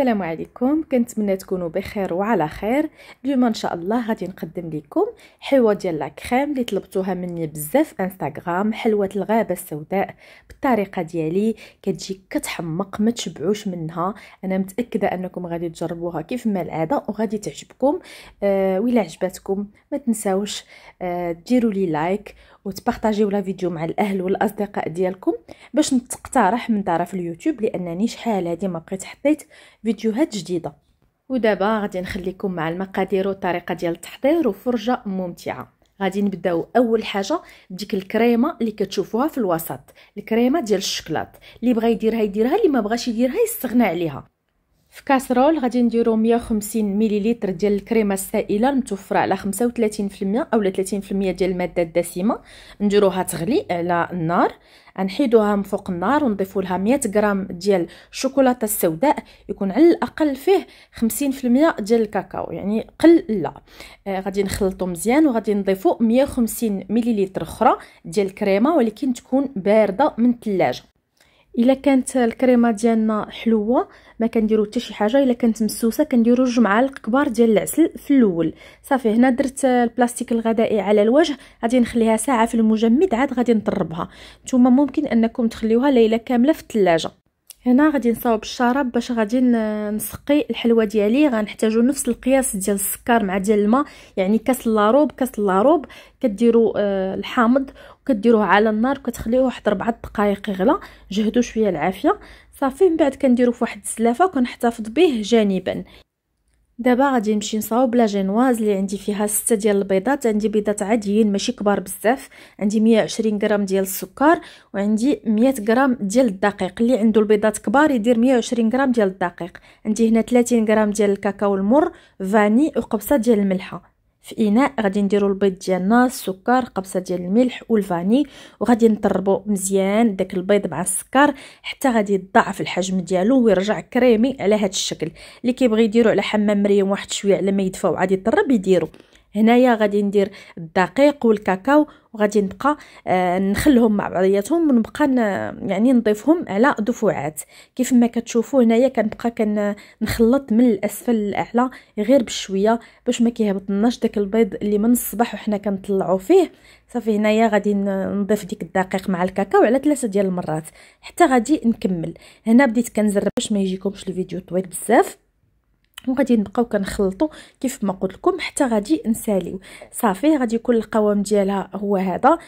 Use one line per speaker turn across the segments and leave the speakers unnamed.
السلام عليكم كنتمنى تكونوا بخير وعلى خير اليوم ان شاء الله غادي نقدم لكم حلوه ديال لا كريم اللي طلبتوها مني بزاف انستغرام حلوه الغابه السوداء بالطريقه ديالي كتجي كتحمق ما تشبعوش منها انا متاكده انكم غادي تجربوها كيف ما العاده وغادي تعجبكم آه ولا عجبتكم ما تنساوش آه ديروا لي لايك وتبارطاجيو لا فيديو مع الاهل والاصدقاء ديالكم باش نتقترح من طرف اليوتيوب لانني شحال هذه ما بقيت حطيت فيديوهات جديده ودابا غادي نخليكم مع المقادير والطريقه ديال التحضير وفرجه ممتعه غادي نبداو اول حاجه بديك الكريمه اللي كتشوفوها في الوسط الكريمه ديال الشكلاط اللي بغى يديرها يديرها اللي ما بغاش يديرها يستغنى عليها في كاسرول غادي نديرو 150 مليلتر ديال الكريمه السائله المتوفره على 35% اولا 30% ديال الماده الدسمه نديروها تغلي على النار نحيدوها من فوق النار ونضيفو لها 100 غرام ديال الشوكولاته السوداء يكون على الاقل فيه 50% ديال الكاكاو يعني قل لا آه غادي نخلطو مزيان وغادي نضيفوا 150 مليلتر اخرى ديال الكريمه ولكن تكون بارده من الثلاجه الا كانت الكريمه ديالنا حلوه ما كنديرو حتى شي حاجه الا كانت مسوسه كنديرو جوج معالق كبار ديال العسل في الاول صافي هنا درت البلاستيك الغذائي على الوجه غادي نخليها ساعه في المجمد عاد غادي نضربها نتوما ممكن انكم تخليوها ليله كامله في الثلاجه هنا غادي نصاوب الشراب باش غادي نسقي الحلوه ديالي غنحتاجو نفس القياس ديال السكر مع ديال الماء يعني كاس لاروب كاس لاروب كديروا آه، الحامض وكديروه على النار وكتخليوه واحد 4 دقائق يغلى جهدوا شويه العافيه صافي من بعد كنديرو فواحد السلافه كنحتفظ به جانبا دابا غادي نمشي نصاوب لا جينواز اللي عندي فيها ستة ديال البيضات عندي بيضات عاديين ماشي كبار بزاف عندي 120 غرام ديال السكر وعندي 100 غرام ديال الدقيق اللي عنده البيضات كبار يدير 120 غرام ديال الدقيق عندي هنا 30 غرام ديال الكاكاو المر فاني وقبصه ديال الملحه في اناء غادي نديرو البيض ديالنا السكر قبصه ديال الملح والفاني وغادي نطربو مزيان داك البيض مع السكر حتى غادي يضاعف الحجم ديالو ويرجع كريمي على هذا الشكل اللي كيبغي يديرو على حمام مريم واحد شويه على ما يدفى وعاد يطرب يديرو هنايا غادي ندير الدقيق والكاكاو وغادي نبقى آه نخلهم مع بعضياتهم ونبقى يعني نضيفهم على دفوعات كيف ما كتشوفوا هنايا كنبقى كنخلط من الاسفل للاعلى غير بشويه باش ما كيهبطناش داك البيض اللي من الصباح وحنا كنطلعوا فيه صافي هنايا غادي نضيف ديك الدقيق مع الكاكاو على ثلاثه ديال المرات حتى غادي نكمل هنا بديت كنزرب باش ما يجيكمش الفيديو طويل بزاف وغادي نبقاو كنخلطو كيف ما قلت لكم حتى غادي نساليو صافي غادي يكون القوام ديالها هو هذا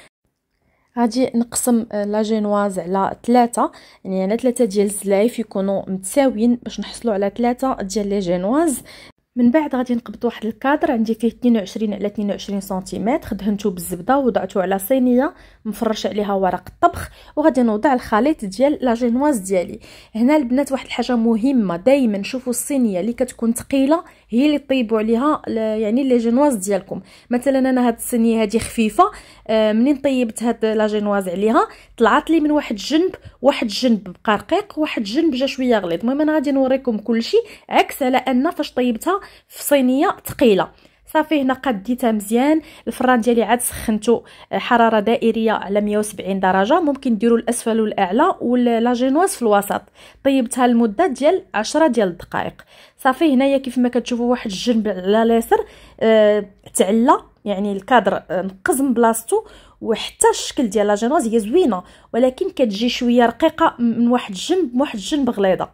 غادي نقسم آه، لا جينواز على ثلاثة يعني على ثلاثة ديال الزلايف يكونوا متساويين باش نحصلوا على ثلاثة ديال لي جينواز من بعد غادي نقبط واحد الكادر عندي فيه 22 على 22 سنتيمتر دهنته بالزبده وضعته على صينيه مفرش عليها ورق الطبخ وغادي نوضع الخليط ديال لا جينواز ديالي هنا البنات واحد الحاجه مهمه دائما شوفوا الصينيه اللي كتكون ثقيله هي اللي طيبوا عليها يعني لي جينواز ديالكم مثلا انا هاد الصينيه هادي خفيفه آه، منين طيبت هاد لا جينواز عليها طلعت لي من واحد الجنب واحد الجنب بقى رقيق واحد الجنب جا شويه غليظ المهم انا غادي نوريكم كلشي عكس على ان فاش طيبتها في صينيه ثقيله صافي هنا قديتها مزيان الفران ديالي عاد سخنتو آه، حراره دائريه على 170 درجه ممكن ديروا الاسفل والاعلى ولا جينواز في الوسط طيبتها لمده ديال 10 ديال الدقائق صافي هنايا كيف ما كتشوفوا واحد الجنب على اليسر أه تعلى يعني الكادر آه، نقز من بلاصتو وحتى الشكل ديال لا جينواز هي زوينه ولكن كتجي شويه رقيقه من واحد الجنب من واحد الجنب غليظه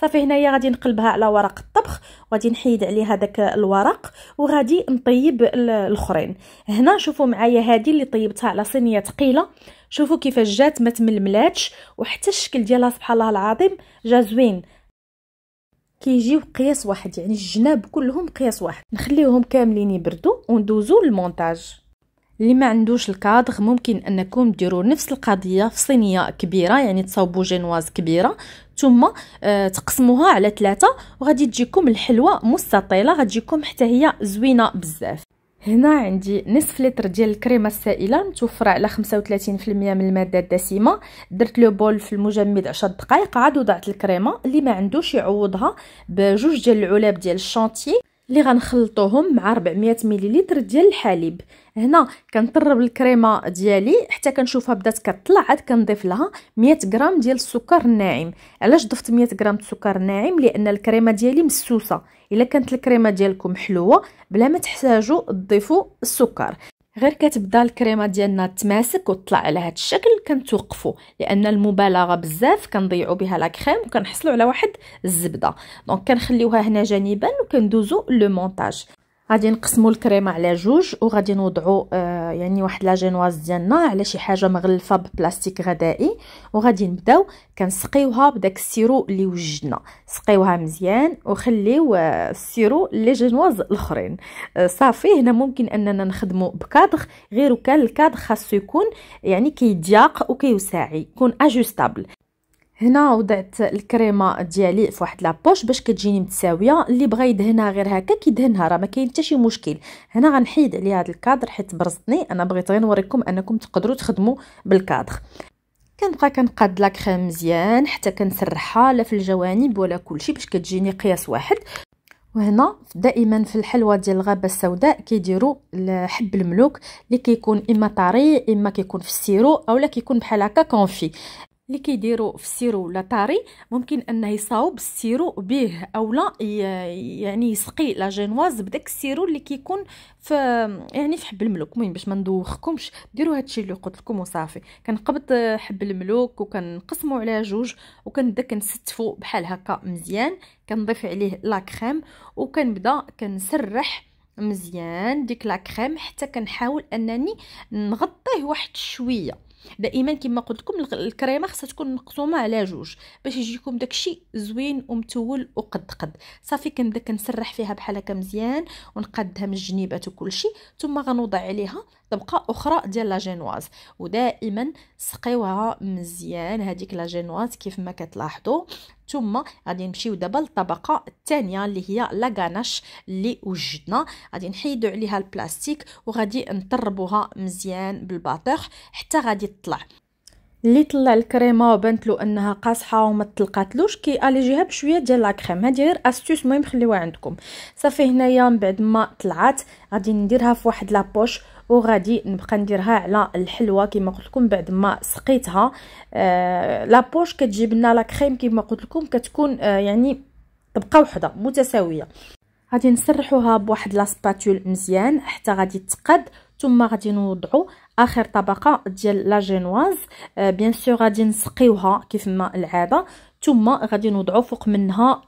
صافي هنايا غادي نقلبها على ورق الطبخ وغادي نحيد عليها داك الورق وغادي نطيب الاخرين هنا شوفوا معايا هذه اللي طيبتها على صينيه ثقيله شوفوا كيفاش جات ما تململاتش وحتى الشكل ديالها سبحان الله العظيم جا زوين كيجيو قياس واحد يعني الجناب كلهم قياس واحد نخليوهم كاملين يبردوا وندوزو للمونتاج اللي ما عندوش الكادغ ممكن انكم ديروا نفس القضيه في صينيه كبيره يعني تصاوبوا جينواز كبيره ثم آه، تقسموها على ثلاثه وغادي تجيكم الحلوه مستطيله غتجيكم حتى هي زوينه بزاف هنا عندي نصف لتر ديال الكريمه السائله متوفره على 35% من الماده الدسمه درت لو بول في المجمد 10 دقائق عاد وضعت الكريمه اللي ما عندوش يعوضها بجوج ديال العلب ديال الشانتي اللي غنخلطوهم مع 400 مليلتر ديال الحليب هنا كنطرب الكريمه ديالي حتى كنشوفها بدات كطلع عاد كنضيف لها 100 غرام ديال السكر الناعم علاش ضفت 100 غرام السكر ناعم لان الكريمه ديالي مسوسه الا كانت الكريمه ديالكم حلوه بلا ما تحتاجوا تضيفوا السكر غير كتبدا الكريمه ديالنا تماسك وتطلع على هذا الشكل كنتوقفوا لان المبالغه بزاف كنضيعوا بها لا كريم وكنحصلوا على واحد الزبده دونك كنخليوها هنا جانبا وكندوزو لو مونتاج غادي نقسموا الكريمه على جوج وغادي نوضعوا آه يعني واحد لا جينواز ديالنا على شي حاجه مغلفه ببلاستيك غذائي وغادي نبداو كنسقيوها بداك السيرو اللي وجدنا سقيوها مزيان وخليو آه، السيرو لي جينواز الاخرين آه صافي هنا ممكن اننا نخدمو بكادغ غير وكان الكادغ خاصو يكون يعني كيضيق وكيوسعي يكون اجوستابل هنا وضعت الكريمه ديالي في واحد لابوش باش كتجيني متساويه اللي بغى يدهنها غير هكا كيدهنها راه ما كاين حتى شي مشكل هنا غنحيد عليها هذا الكادر حيت برزتني انا بغيت غير نوريكم انكم تقدروا تخدموا بالكادر كنبقى كنقاد لا كريم مزيان حتى كنسرحها لا في الجوانب ولا كلشي باش كتجيني قياس واحد وهنا دائما في الحلوه ديال الغابه السوداء كيديروا حب الملوك اللي كيكون اما طري اما كيكون في السيرو اولا كيكون بحال هكا كونفي اللي كيديروا في السيرو ولا طاري ممكن انه يصاوب السيرو به اولا يعني يسقي لا جينواز بداك السيرو اللي كيكون في يعني في حب الملوك المهم باش ما ندوخكمش ديروا هادشي اللي قلت لكم وصافي كنقبط حب الملوك وكنقسمو على جوج وكنبدا كنستفو بحال هكا مزيان كنضيف عليه لا كريم وكنبدا كنسرح مزيان ديك لا كريم حتى كنحاول انني نغطيه واحد شويه دائما كما قلت لكم الكريمه خصها تكون مقسومه على جوج باش يجيكم داكشي زوين ومتول وقد قد صافي كنبدا كنسرح فيها بحال هكا مزيان ونقادها من الجنيبات وكلشي ثم غنوضع عليها طبقه اخرى ديال لا جينواز ودائما سقيوها مزيان هذيك لا جينواز كيف ما كتلاحظوا ثم غادي نمشيو دابا للطبقه الثانيه اللي هي غاناش اللي وجدنا غادي نحيدو عليها البلاستيك وغادي نطربوها مزيان بالباطيخ حتى غادي تطلع اللي طلع الكريمه وبانت له انها قاصحه وما تلقاتلوش كي اليجيها بشويه ديال لا كريم هذه غير استوس مهم خليوها عندكم صافي هنايا من بعد ما طلعت غادي نديرها في واحد لابوش وغادي نبقى نديرها على الحلوه كما قلت لكم بعد ما سقيتها آه، لا لابوش كتجيب لنا لا كريم كما قلت لكم كتكون آه، يعني طبقه وحده متساويه غادي نسرحوها بواحد لاسباتول مزيان حتى غادي تقد ثم غادي نوضعوا اخر طبقه ديال لا جينواز آه، بيان سور غادي نسقيوها كيف ما العاده ثم غادي نوضعوا فوق منها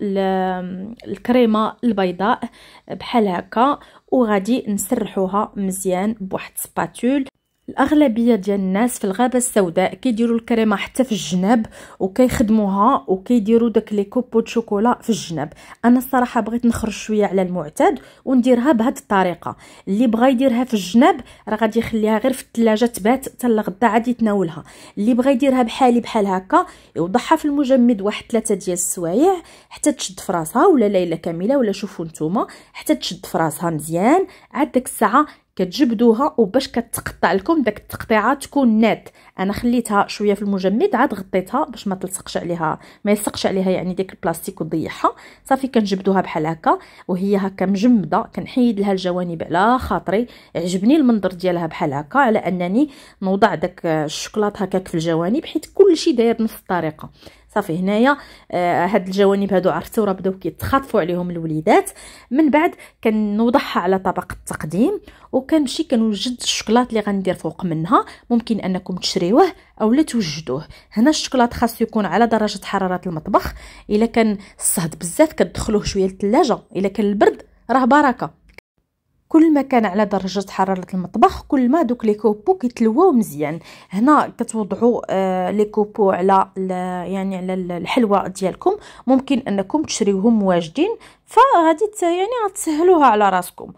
الكريمه البيضاء بحال هكا وغادي نسرحوها مزيان بواحد سباتول الاغلبيه ديال الناس في الغابه السوداء كيديروا الكريمه حتى في الجناب وكيخدموها وكيديروا داك لي كوبو شوكولا في الجناب انا الصراحه بغيت نخرج شويه على المعتاد ونديرها بهاد الطريقه اللي بغا يديرها في الجناب راه غادي يخليها غير في الثلاجه تبات حتى الغدا عادي يتناولها اللي بغا يديرها بحالي بحال هكا يوضعها في المجمد واحد ثلاثه ديال السوايع حتى تشد فراسها ولا ليله كامله ولا شوفوا نتوما حتى تشد فراسها مزيان عاد ديك الساعه كتجبدوها وباش كتقطع لكم داك التقطيعه تكون نات انا خليتها شويه في المجمد عاد غطيتها باش ما تلصقش عليها ما يلصقش عليها يعني ديك البلاستيك وضيعها صافي كنجبدوها بحال هكا وهي هكا مجمده كنحيد لها الجوانب على خاطري عجبني المنظر ديالها بحال هكا على انني نوضع داك الشوكولاط هكاك في الجوانب حيت كلشي داير نفس الطريقه صافي هنايا آه، هاد الجوانب هادو عرفتو راه بداو كيتخاطفوا عليهم الوليدات من بعد كنوضعها على طبق التقديم وكنمشي كنوجد الشوكولات اللي غندير فوق منها ممكن انكم تشريوه اولا توجدوه هنا الشوكولات خاصو يكون على درجه حراره المطبخ الا كان الصهد بزاف كتدخلوه شويه للثلاجه الا كان البرد راه بركه كل ما كان على درجه حراره المطبخ كل ما دوك لي كوبو كيتلواو مزيان هنا كتوضعوا آه لي كوبو على يعني على الحلوى ديالكم ممكن انكم تشريوهم واجدين فغادي يعني غتسهلوها على راسكم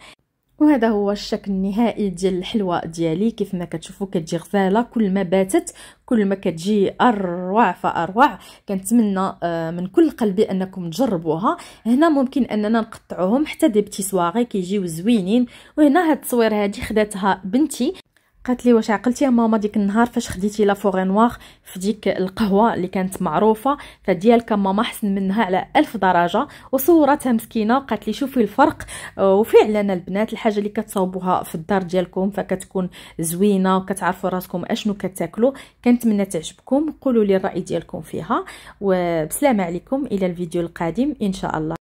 وهذا هو الشكل النهائي ديال الحلوى ديالي كيف ما كتشوفوا كتجي غزاله كل ما باتت كل ما كتجي اروع فاروع كنتمنى آه، من كل قلبي انكم تجربوها هنا ممكن اننا نقطعوهم حتى دي بتي سواغي كيجيو زوينين وهنا هاد التصوير هادي خداتها بنتي قالت لي واش عقلتي يا ماما ديك النهار فاش خديتي لا فوغي نوار في ديك القهوه اللي كانت معروفه فديالك ماما حسن منها على ألف درجه وصورتها مسكينه قالت لي شوفي الفرق وفعلا البنات الحاجه اللي كتصاوبوها في الدار ديالكم فكتكون زوينه وكتعرفوا راسكم اشنو كتاكلوا كنتمنى تعجبكم قولوا لي الراي ديالكم فيها وبسلامه عليكم الى الفيديو القادم ان شاء الله